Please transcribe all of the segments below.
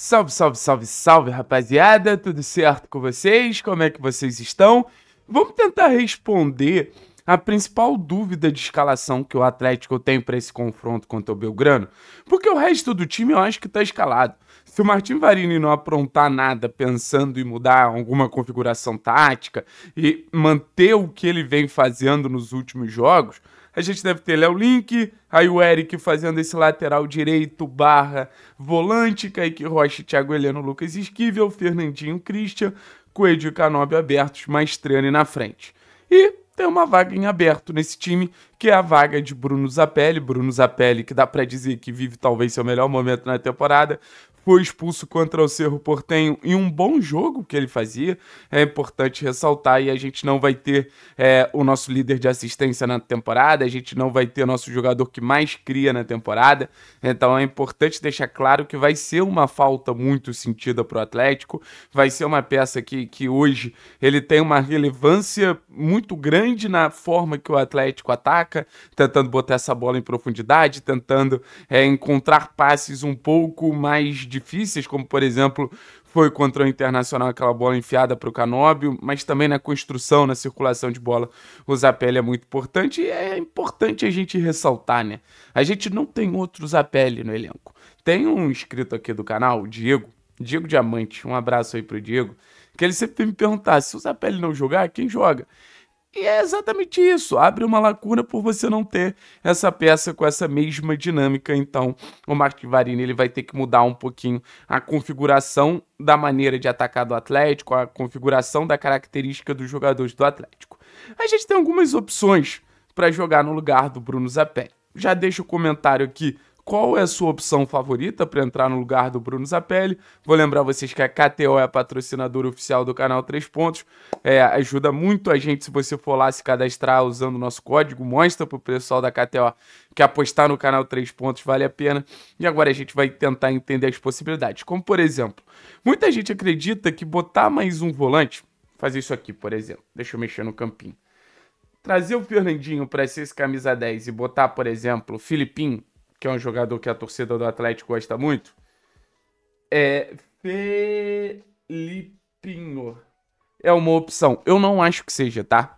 Salve, salve, salve, salve, rapaziada! Tudo certo com vocês? Como é que vocês estão? Vamos tentar responder a principal dúvida de escalação que o Atlético tem para esse confronto contra o Belgrano, porque o resto do time eu acho que está escalado. Se o Martin Varini não aprontar nada pensando em mudar alguma configuração tática e manter o que ele vem fazendo nos últimos jogos, a gente deve ter Léo Link, aí o Eric fazendo esse lateral direito barra volante, Kaique Rocha, Thiago Heleno, Lucas Esquivel, Fernandinho, Christian, Coelho e Canobi abertos, Maestrani na frente. E tem uma vaga em aberto nesse time, que é a vaga de Bruno Zapelli. Bruno Zapelli, que dá para dizer que vive talvez seu melhor momento na temporada, foi expulso contra o Cerro Portenho em um bom jogo que ele fazia. É importante ressaltar e a gente não vai ter é, o nosso líder de assistência na temporada, a gente não vai ter nosso jogador que mais cria na temporada. Então é importante deixar claro que vai ser uma falta muito sentida para o Atlético, vai ser uma peça que, que hoje ele tem uma relevância muito grande na forma que o Atlético ataca, tentando botar essa bola em profundidade, tentando é, encontrar passes um pouco mais de difíceis, como por exemplo foi contra o Internacional, aquela bola enfiada para o Canóbio, mas também na construção, na circulação de bola, o Zapelli é muito importante e é importante a gente ressaltar, né? A gente não tem outros Zapelli no elenco. Tem um inscrito aqui do canal, Diego, Diego Diamante, um abraço aí para o Diego, que ele sempre me perguntar se o Zapelli não jogar, quem joga? E é exatamente isso, abre uma lacuna por você não ter essa peça com essa mesma dinâmica, então o Mark Varini ele vai ter que mudar um pouquinho a configuração da maneira de atacar do Atlético, a configuração da característica dos jogadores do Atlético. A gente tem algumas opções para jogar no lugar do Bruno Zapelli. Já deixa o comentário aqui qual é a sua opção favorita para entrar no lugar do Bruno Zapelli. Vou lembrar vocês que a KTO é a patrocinadora oficial do canal 3 Pontos. É, ajuda muito a gente se você for lá se cadastrar usando o nosso código. Mostra para o pessoal da KTO que apostar no canal 3 Pontos vale a pena. E agora a gente vai tentar entender as possibilidades. Como, por exemplo, muita gente acredita que botar mais um volante, fazer isso aqui, por exemplo. Deixa eu mexer no campinho trazer o Fernandinho para ser esse camisa 10 e botar, por exemplo, o Filipinho que é um jogador que a torcida do Atlético gosta muito, é Felipinho. É uma opção. Eu não acho que seja, tá?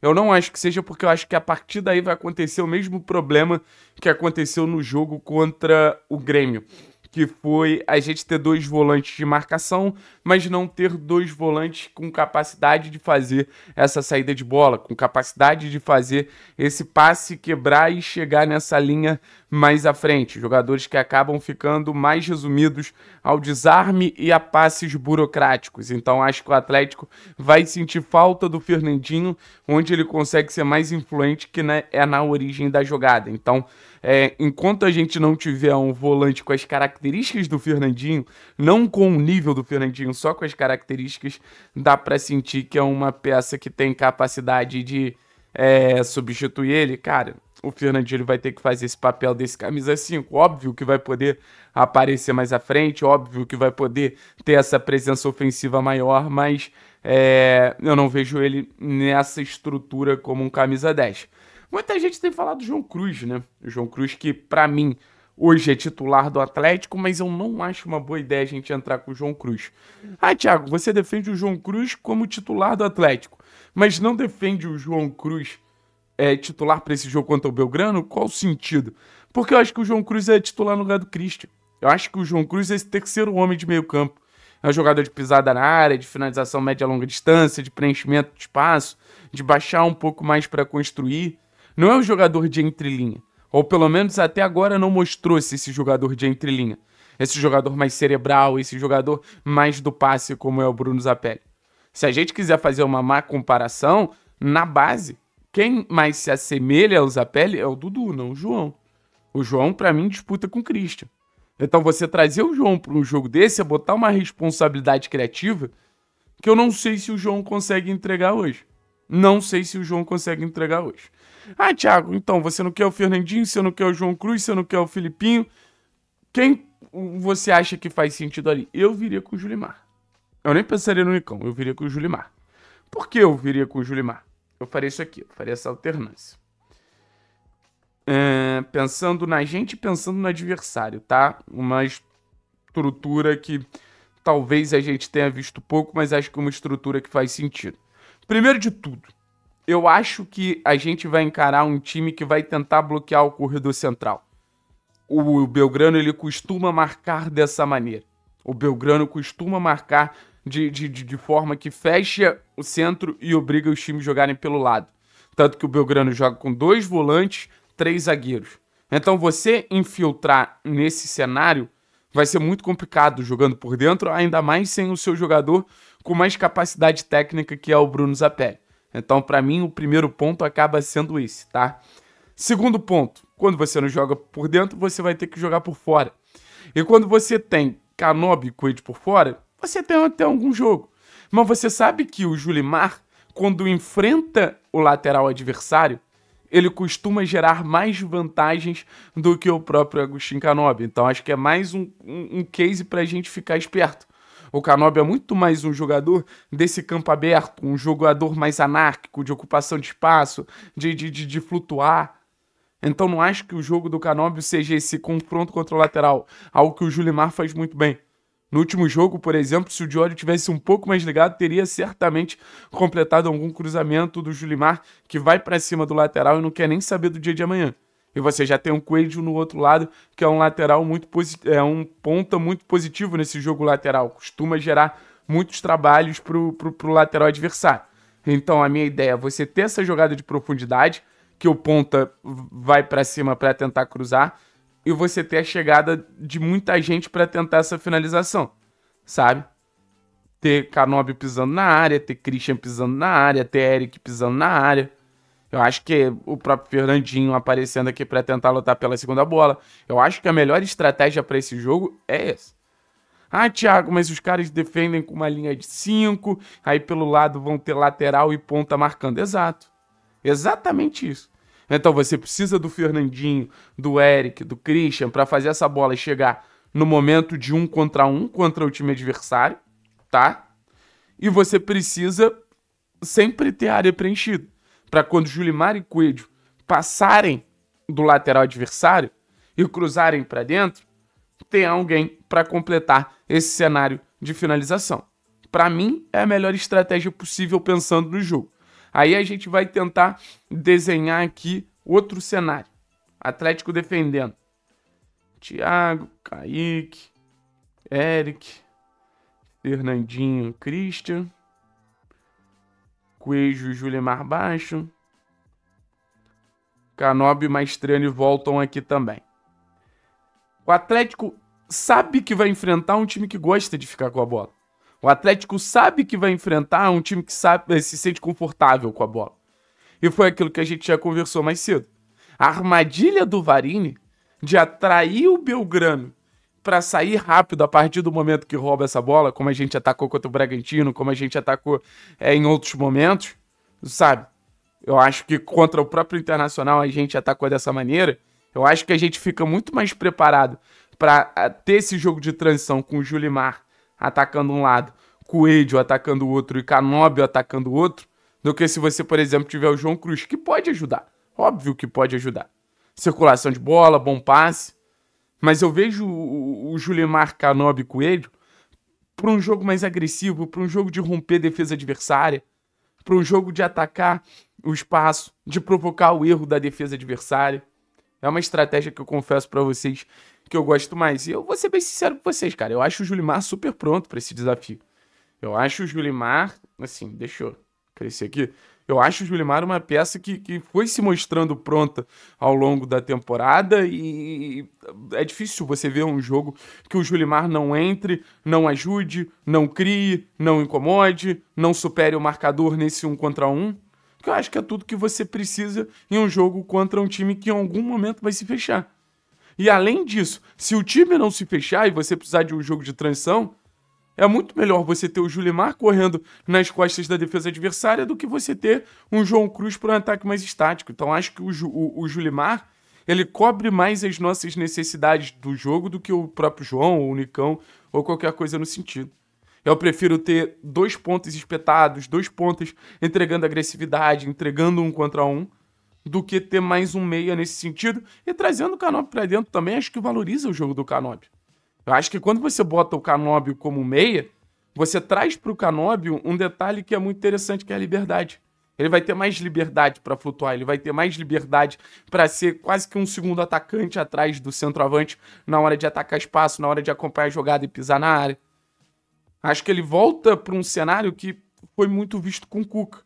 Eu não acho que seja porque eu acho que a partir daí vai acontecer o mesmo problema que aconteceu no jogo contra o Grêmio, que foi a gente ter dois volantes de marcação, mas não ter dois volantes com capacidade de fazer essa saída de bola, com capacidade de fazer esse passe, quebrar e chegar nessa linha mais à frente, jogadores que acabam ficando mais resumidos ao desarme e a passes burocráticos. Então acho que o Atlético vai sentir falta do Fernandinho, onde ele consegue ser mais influente, que né, é na origem da jogada. Então, é, enquanto a gente não tiver um volante com as características do Fernandinho, não com o nível do Fernandinho, só com as características, dá para sentir que é uma peça que tem capacidade de é, substituir ele, cara o Fernandinho vai ter que fazer esse papel desse camisa 5. Óbvio que vai poder aparecer mais à frente, óbvio que vai poder ter essa presença ofensiva maior, mas é, eu não vejo ele nessa estrutura como um camisa 10. Muita gente tem falado do João Cruz, né? O João Cruz que, para mim, hoje é titular do Atlético, mas eu não acho uma boa ideia a gente entrar com o João Cruz. Ah, Thiago, você defende o João Cruz como titular do Atlético, mas não defende o João Cruz é, titular para esse jogo contra o Belgrano? Qual o sentido? Porque eu acho que o João Cruz é titular no lugar do Christian. Eu acho que o João Cruz é esse terceiro homem de meio campo. É um jogador de pisada na área, de finalização média a longa distância, de preenchimento de espaço, de baixar um pouco mais para construir. Não é um jogador de entrelinha. Ou pelo menos até agora não mostrou-se esse jogador de entrelinha. Esse jogador mais cerebral, esse jogador mais do passe, como é o Bruno Zapelli. Se a gente quiser fazer uma má comparação, na base, quem mais se assemelha ao Zapelli é o Dudu, não o João. O João, para mim, disputa com o Christian. Então você trazer o João para um jogo desse é botar uma responsabilidade criativa que eu não sei se o João consegue entregar hoje. Não sei se o João consegue entregar hoje. Ah, Thiago, então você não quer o Fernandinho, você não quer o João Cruz, você não quer o Filipinho. Quem você acha que faz sentido ali? Eu viria com o Julimar. Eu nem pensaria no Nicão, eu viria com o Julimar. Por que eu viria com o Julimar? Eu faria isso aqui, eu faria essa alternância. É, pensando na gente pensando no adversário, tá? Uma estrutura que talvez a gente tenha visto pouco, mas acho que é uma estrutura que faz sentido. Primeiro de tudo, eu acho que a gente vai encarar um time que vai tentar bloquear o corredor central. O Belgrano ele costuma marcar dessa maneira. O Belgrano costuma marcar de, de, de forma que fecha o centro e obriga os times a jogarem pelo lado. Tanto que o Belgrano joga com dois volantes, três zagueiros. Então você infiltrar nesse cenário vai ser muito complicado jogando por dentro, ainda mais sem o seu jogador com mais capacidade técnica que é o Bruno Zapé. Então, para mim, o primeiro ponto acaba sendo esse, tá? Segundo ponto, quando você não joga por dentro, você vai ter que jogar por fora. E quando você tem Canobi e Coelho por fora, você tem até algum jogo. Mas você sabe que o Julimar, quando enfrenta o lateral adversário, ele costuma gerar mais vantagens do que o próprio Agostinho Canobi. Então acho que é mais um, um, um case para a gente ficar esperto. O Canobi é muito mais um jogador desse campo aberto, um jogador mais anárquico, de ocupação de espaço, de, de, de, de flutuar. Então não acho que o jogo do Canobi seja esse confronto contra o lateral, algo que o Julimar faz muito bem. No último jogo, por exemplo, se o Diório tivesse um pouco mais ligado, teria certamente completado algum cruzamento do Julimar, que vai para cima do lateral e não quer nem saber do dia de amanhã. E você já tem um Coelho no outro lado, que é um lateral muito é um ponta muito positivo nesse jogo lateral. Costuma gerar muitos trabalhos para o lateral adversário. Então a minha ideia é você ter essa jogada de profundidade, que o ponta vai para cima para tentar cruzar, e você ter a chegada de muita gente para tentar essa finalização, sabe? Ter Kanobi pisando na área, ter Christian pisando na área, ter Eric pisando na área. Eu acho que o próprio Fernandinho aparecendo aqui para tentar lutar pela segunda bola. Eu acho que a melhor estratégia para esse jogo é essa. Ah, Thiago, mas os caras defendem com uma linha de 5, aí pelo lado vão ter lateral e ponta marcando. Exato. Exatamente isso. Então você precisa do Fernandinho, do Eric, do Christian para fazer essa bola chegar no momento de um contra um contra o time adversário, tá? E você precisa sempre ter a área preenchida para quando Julimar e Coelho passarem do lateral adversário e cruzarem para dentro, ter alguém para completar esse cenário de finalização. Para mim, é a melhor estratégia possível pensando no jogo. Aí a gente vai tentar desenhar aqui outro cenário. Atlético defendendo. Thiago, Kaique, Eric, Fernandinho, Christian, Coelho, Julimar Baixo, Canobi e Maestrani voltam aqui também. O Atlético sabe que vai enfrentar um time que gosta de ficar com a bola. O Atlético sabe que vai enfrentar um time que sabe, eh, se sente confortável com a bola. E foi aquilo que a gente já conversou mais cedo. A armadilha do Varini de atrair o Belgrano para sair rápido a partir do momento que rouba essa bola, como a gente atacou contra o Bragantino, como a gente atacou é, em outros momentos, sabe? Eu acho que contra o próprio Internacional a gente atacou dessa maneira. Eu acho que a gente fica muito mais preparado para eh, ter esse jogo de transição com o Julimar atacando um lado, Coelho atacando o outro e Canóbio atacando o outro, do que se você, por exemplo, tiver o João Cruz, que pode ajudar. Óbvio que pode ajudar. Circulação de bola, bom passe. Mas eu vejo o, o Julimar Canóbio Coelho para um jogo mais agressivo, para um jogo de romper defesa adversária, para um jogo de atacar o espaço, de provocar o erro da defesa adversária. É uma estratégia que eu confesso para vocês que eu gosto mais. E eu vou ser bem sincero com vocês, cara. Eu acho o Julimar super pronto para esse desafio. Eu acho o Julimar, assim, deixa eu crescer aqui. Eu acho o Julimar uma peça que, que foi se mostrando pronta ao longo da temporada e é difícil você ver um jogo que o Julimar não entre, não ajude, não crie, não incomode, não supere o marcador nesse um contra um. Que eu acho que é tudo que você precisa em um jogo contra um time que em algum momento vai se fechar. E além disso, se o time não se fechar e você precisar de um jogo de transição, é muito melhor você ter o Julimar correndo nas costas da defesa adversária do que você ter um João Cruz para um ataque mais estático. Então acho que o, Ju, o, o, Julimar ele cobre mais as nossas necessidades do jogo do que o próprio João ou o Nicão ou qualquer coisa no sentido. Eu prefiro ter dois pontos espetados, dois pontos entregando agressividade, entregando um contra um, do que ter mais um meia nesse sentido. E trazendo o Canóbio para dentro também, acho que valoriza o jogo do Canóbio. Eu acho que quando você bota o Canóbio como meia, você traz para o Canóbio um detalhe que é muito interessante, que é a liberdade. Ele vai ter mais liberdade para flutuar, ele vai ter mais liberdade para ser quase que um segundo atacante atrás do centroavante na hora de atacar espaço, na hora de acompanhar a jogada e pisar na área. Acho que ele volta para um cenário que foi muito visto com o Cuca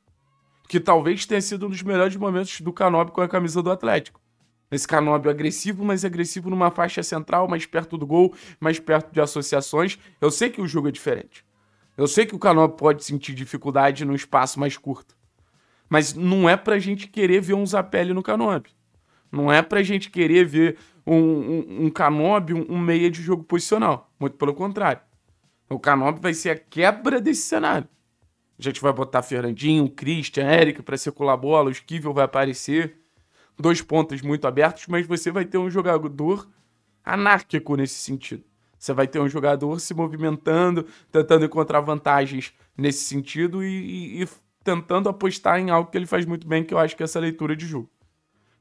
que talvez tenha sido um dos melhores momentos do Canobi com a camisa do Atlético. Esse Canóbio agressivo, mas agressivo numa faixa central, mais perto do gol, mais perto de associações. Eu sei que o jogo é diferente. Eu sei que o Canóbio pode sentir dificuldade num espaço mais curto. Mas não é pra gente querer ver um Zapelli no Canóbio. Não é pra gente querer ver um, um, um um meia de jogo posicional. Muito pelo contrário. O Canóbio vai ser a quebra desse cenário. A gente vai botar Fernandinho, Christian, Eric para circular a bola, o Esquivel vai aparecer. Dois pontos muito abertos, mas você vai ter um jogador anárquico nesse sentido. Você vai ter um jogador se movimentando, tentando encontrar vantagens nesse sentido e, e, e tentando apostar em algo que ele faz muito bem, que eu acho que é essa leitura de jogo.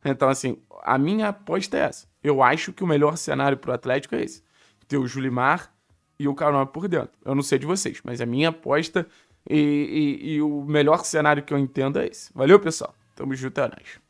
Então, assim, a minha aposta é essa. Eu acho que o melhor cenário para o Atlético é esse. Ter o Julimar e o Carol por dentro. Eu não sei de vocês, mas a minha aposta e, e, e o melhor cenário que eu entendo é esse. Valeu, pessoal. Tamo junto, é nóis.